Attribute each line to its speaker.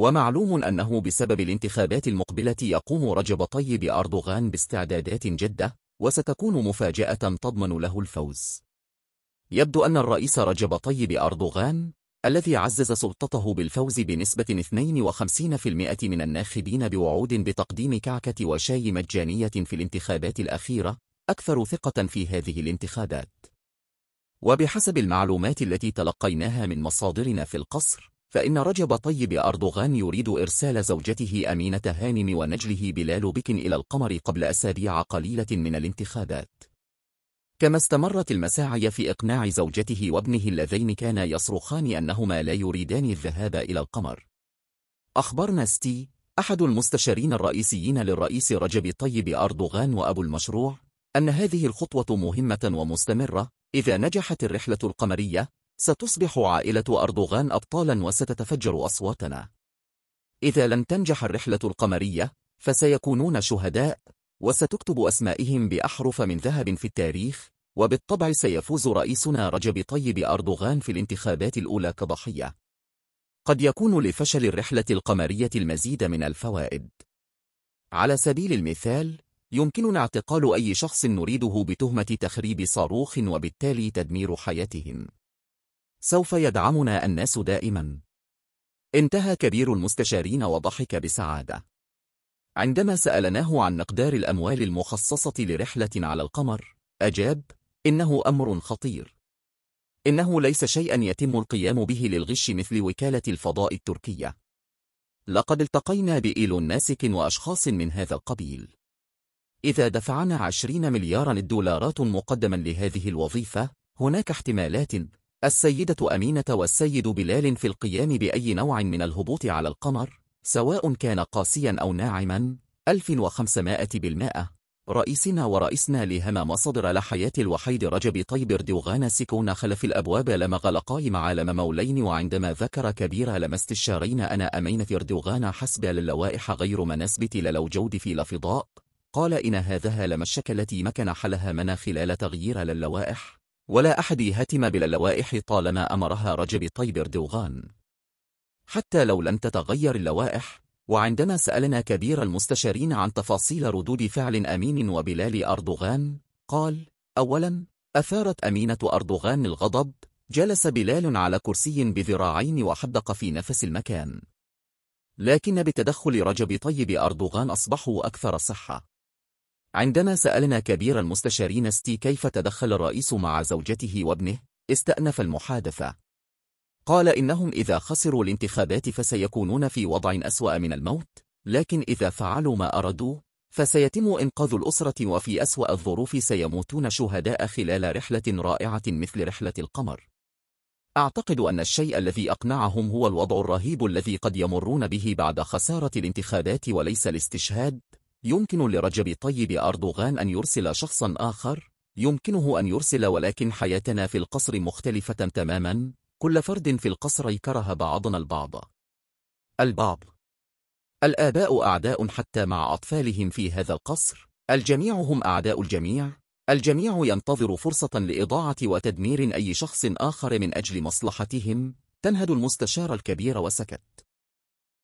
Speaker 1: ومعلوم أنه بسبب الانتخابات المقبلة يقوم رجب طيب أردوغان باستعدادات جدة وستكون مفاجأة تضمن له الفوز يبدو أن الرئيس رجب طيب أردوغان الذي عزز سلطته بالفوز بنسبة 52% من الناخبين بوعود بتقديم كعكة وشاي مجانية في الانتخابات الأخيرة أكثر ثقة في هذه الانتخابات وبحسب المعلومات التي تلقيناها من مصادرنا في القصر فإن رجب طيب أردوغان يريد إرسال زوجته أمينة هانم ونجله بلال بك إلى القمر قبل أسابيع قليلة من الانتخابات كما استمرت المساعي في إقناع زوجته وابنه اللذين كانا يصرخان أنهما لا يريدان الذهاب إلى القمر أخبرنا ستي أحد المستشارين الرئيسيين للرئيس رجب طيب أردوغان وأبو المشروع أن هذه الخطوة مهمة ومستمرة إذا نجحت الرحلة القمرية ستصبح عائلة أردوغان أبطالا وستتفجر أصواتنا إذا لم تنجح الرحلة القمرية فسيكونون شهداء وستكتب أسمائهم بأحرف من ذهب في التاريخ وبالطبع سيفوز رئيسنا رجب طيب أردوغان في الانتخابات الأولى كضحية قد يكون لفشل الرحلة القمرية المزيد من الفوائد على سبيل المثال يمكننا اعتقال أي شخص نريده بتهمة تخريب صاروخ وبالتالي تدمير حياتهم سوف يدعمنا الناس دائما انتهى كبير المستشارين وضحك بسعادة عندما سألناه عن مقدار الأموال المخصصة لرحلة على القمر أجاب إنه أمر خطير إنه ليس شيئا يتم القيام به للغش مثل وكالة الفضاء التركية لقد التقينا بإيلون ناسك وأشخاص من هذا القبيل إذا دفعنا عشرين مليارا الدولارات مقدما لهذه الوظيفة هناك احتمالات السيدة أمينة والسيد بلال في القيام بأي نوع من الهبوط على القمر سواء كان قاسيا أو ناعما 1500 بالمائة رئيسنا ورئيسنا لهما مصدر لحياة الوحيد رجب طيب اردوغان سكون خلف الأبواب لما غلقاي معالم مولين وعندما ذكر كبير لما استشارين أنا أمينة اردوغان حسب للوائح غير مناسبة للو جود في لفضاء قال إن هذا لما الشك التي مكن حلها منا خلال تغيير للوائح ولا أحد يهتم باللوائح طالما أمرها رجب طيب اردوغان حتى لو لم تتغير اللوائح وعندما سألنا كبير المستشارين عن تفاصيل ردود فعل أمين وبلال أردوغان قال أولا أثارت أمينة أردوغان الغضب جلس بلال على كرسي بذراعين وحدق في نفس المكان لكن بتدخل رجب طيب أردوغان أصبحوا أكثر صحة عندما سألنا كبير المستشارين ستي كيف تدخل الرئيس مع زوجته وابنه، استأنف المحادثة. قال إنهم إذا خسروا الانتخابات فسيكونون في وضع أسوأ من الموت، لكن إذا فعلوا ما أرادوه، فسيتم إنقاذ الأسرة وفي أسوأ الظروف سيموتون شهداء خلال رحلة رائعة مثل رحلة القمر. أعتقد أن الشيء الذي أقنعهم هو الوضع الرهيب الذي قد يمرون به بعد خسارة الانتخابات وليس الاستشهاد، يمكن لرجب طيب أردوغان أن يرسل شخصا آخر يمكنه أن يرسل ولكن حياتنا في القصر مختلفة تماما كل فرد في القصر كره بعضنا البعض البعض الآباء أعداء حتى مع أطفالهم في هذا القصر الجميع هم أعداء الجميع الجميع ينتظر فرصة لإضاعة وتدمير أي شخص آخر من أجل مصلحتهم تنهد المستشار الكبير وسكت